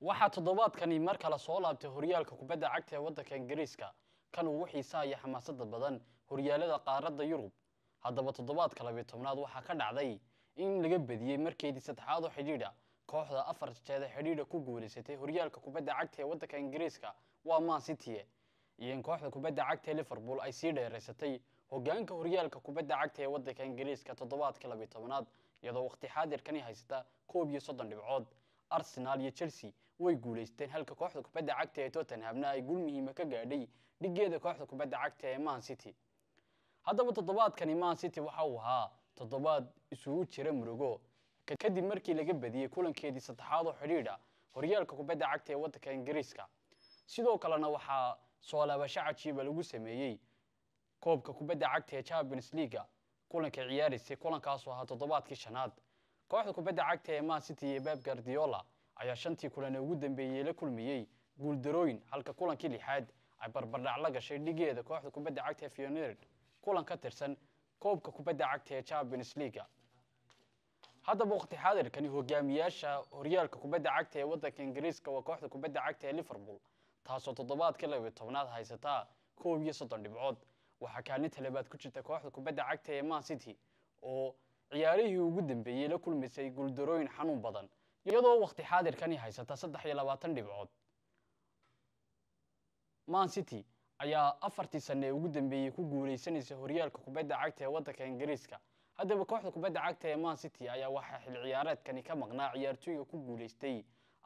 waxaa toddobaadkani mar kale soo laabtay horyaalka kubadda cagta ee waddanka ingiriiska kan ugu xiisaha iyo xamaasada badan horyaalada qaaradda yurub haddaba toddobaadka labiyo tobnaad waxaa ka dhacday in laga bediyey markeedii saddexaad oo xidhiidha kooxda afar jeeda xidhiidha ku guulaysatay horyaalka kubadda cagta ee waddanka ingiriiska waa man citye iyo in kooxda kubadda cagta ee liverpool ay sii dheeraysatay hogaanka horyaalka kubadda cagta ee waddanka ingiriiska toddobaadkii labiyo tobnaad iyadoo wakhti xaadirkani haysata koob iyo soddon dhibcood arsenal iyo chelsea way guulaysteen halka kooxda kubadda cagta ee tottenhamna ay guul muhiima ka gaadhay dhigeeda kooxda kubadda cagta ee man city haddaba toddobaadkani man city waxa uu ahaa toddobaad isugu jira murugo kadib markii laga badiyey kulankeedii saddexaad oo xidhiidha horyaalka kubadda cagta ee waddanka ingiriiska sidoo kalena waxaa soo laabasho cajiiba lagu sameeyey koobka kubadda cagta ee champions leaga kulanka ciyaaraysay kulankaasoo ahaa toddobaadkii shanaad kooxda kubadda cagta ee man city iyo beb guardiola ayaa shantii kulan ee ugu dambeeyey la kulmiyey guuldarooyin halka kulankii lixaad ay barbardhac la gashay dhigeeda kooxda kubadda cagta ee fionered kulan ka tirsan koobka kubadda cagta ee champions leaga haddaba waqti xaadirkani hogaamiyaasha horyaalka kubadda cagta ee waddanka ingiriiska waa kooxda kubadda cagta ee liverpool taasoo toddobaadka labiyo tobnaad haysataa koob iyo soddon dhibcood waxaa kaalinta labaad ku jirta kooxda kubadda cagta ee man city oo ciyaarihii ugu dambeeyey la kulmisay guuldarooyin xanuun badan iyadoo wakhti xaadirkani haysata saddex iyo labaatan dhibcood man city ayaa afartii sanne ugu dambeeyey ku guulaysanaysa horyaalka kubadda cagta ee waddanka ingiriiska haddaba kooxda kubadda cagta ee man city ayaa waxaa xil ciyaareedkani ka maqnaa ciyaartooyga ku guulaystay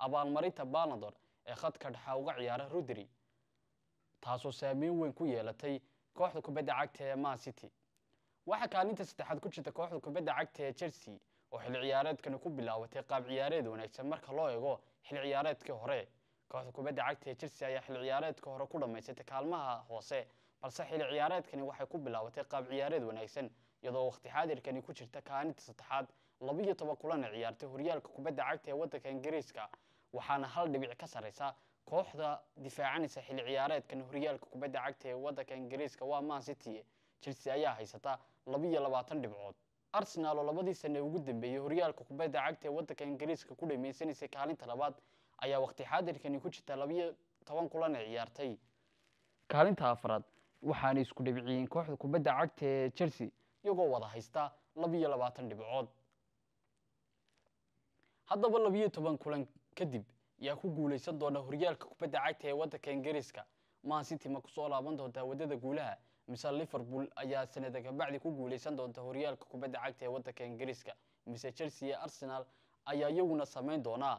abaalmarinta balanador ee khadka dhexa uga ciyaara rodri taasoo saameyn weyn ku yeelatay kooxda kubadda cagta ee man city waxa kaalinta saddexaad ku jirta kooxda kubadda cagta ee Chelsea oo xil ciyaareedkan ku bilaabatay qaab ciyaareed wanaagsan marka loo eego xil ciyaareedkii hore kooxda kubadda cagta ee Chelsea ayaa xil ciyaareedkii hore ku dhamaysatay kaalmaha hoose balse xil ciyaareedkani waxay ku bilaabatay qaab ciyaareed wanaagsan iyadoo waqti xaadirkani ku jirta kaalinta saddexaad laba iyo toban kulan ciyaartay horyaalka kubadda cagta ee waddanka Ingiriiska waxaana hal dhibic ka sareysa kooxda difaacanaysa xil ciyaareedkan horyaalka kubadda cagta ee waddanka Ingiriiska waa Man City Chelsea ayaa haysata labiyo labaatan dhibcood arsenaal oo labadii sane ugu dambeeyey horyaalka kubadda cagta ee wadanka ingiriiska ku dhameysanaysay kaalinta labaad ayaa wakhti xaadirkani ku jirta labiyo toban kulan ee ciyaartay kaalinta afraad waxaana isku dhibciyeen kooxda kubadda cagta ee chelsea iyagoo wada haysta labiyo labaatan dhibcood haddaba labiyo toban kulan kadib yaa ku guuleysan doona horyaalka kubadda cagta ee wadanka ingiriiska mancity ma kusoo laaban doontaa waddada guulaha mise liverpool ayaa sanada kabacdi ku guuleysan doonta horyaalka kubadda cagta ee wadanka ingiriiska mise chelsea iyo arsenal ayaa iyaguna sameyn doonaa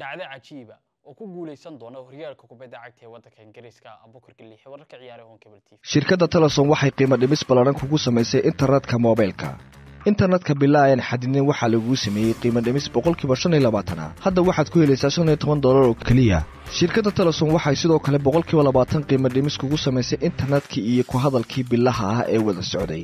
dhacdo cajiiba oo ku guuleysan doona horyaalka cagta ee ingiriiska wararka ciyaare shirkadda telesom waxay qiimo dhimis ballaadhan kugu samaysay internetka mobilka internetka bilaa ayaan xadidnayn waxaa lagugu sameeyey qiimo dhimis boqolkiiba shan iyo labaatana hadda waxaad ku helaysaa shan iyo toban dollar oo keliya shirkadda telesom waxay sidoo kale boqolkiiba labaatan qiimo dhimis kugu samaysay internetkii iyo ku hadalkii bilaha ah ee wada socday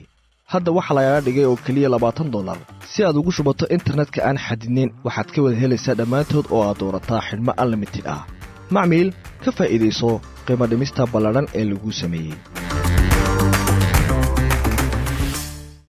hadda waxaa lagaaga dhigay oo keliya labaatan dollar si aad ugu shubato internetka aan xadidnayn waxaad ka wada helaysaa dhammaantood oo aad doorataa xidhmo unlimited ah macmiil ka faa'iidayso qiimo dhimista balladhan ee laguu sameeyey